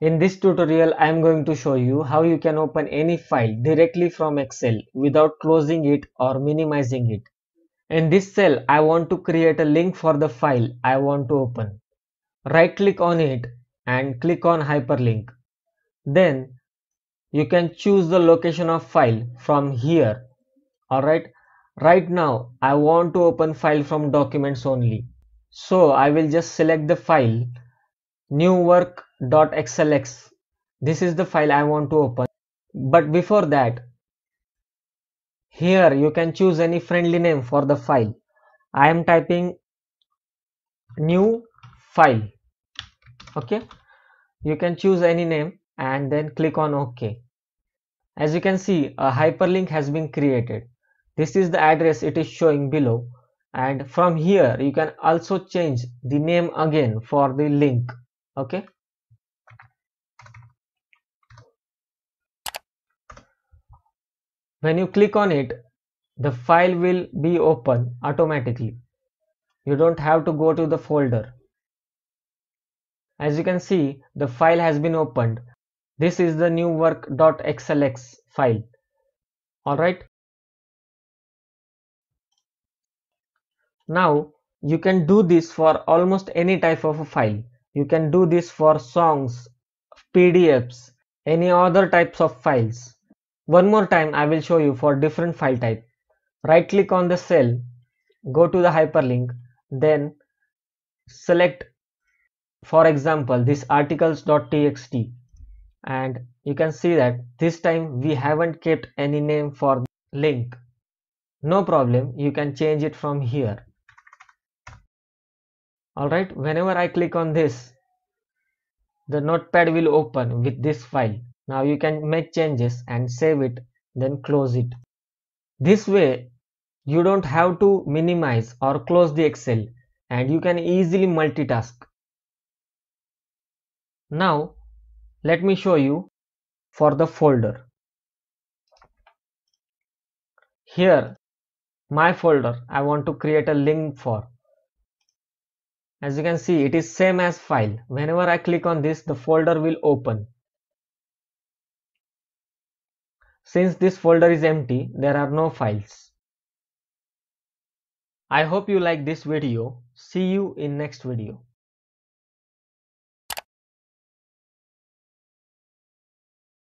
In this tutorial, I am going to show you how you can open any file directly from Excel without closing it or minimizing it. In this cell, I want to create a link for the file I want to open. Right click on it and click on hyperlink. Then you can choose the location of file from here. Alright, right now I want to open file from documents only. So I will just select the file, new work .xlx. This is the file I want to open. But before that, here you can choose any friendly name for the file. I am typing new file. Okay. You can choose any name and then click on OK. As you can see, a hyperlink has been created. This is the address it is showing below and from here you can also change the name again for the link okay when you click on it the file will be open automatically you don't have to go to the folder as you can see the file has been opened this is the new work.xlx file alright now you can do this for almost any type of a file you can do this for songs pdfs any other types of files one more time I will show you for different file type. Right click on the cell, go to the hyperlink, then select for example this articles.txt and you can see that this time we haven't kept any name for link. No problem, you can change it from here. Alright, whenever I click on this, the notepad will open with this file. Now you can make changes and save it then close it. This way you don't have to minimize or close the Excel and you can easily multitask. Now let me show you for the folder. Here my folder I want to create a link for as you can see it is same as file whenever I click on this the folder will open since this folder is empty there are no files I hope you like this video see you in next video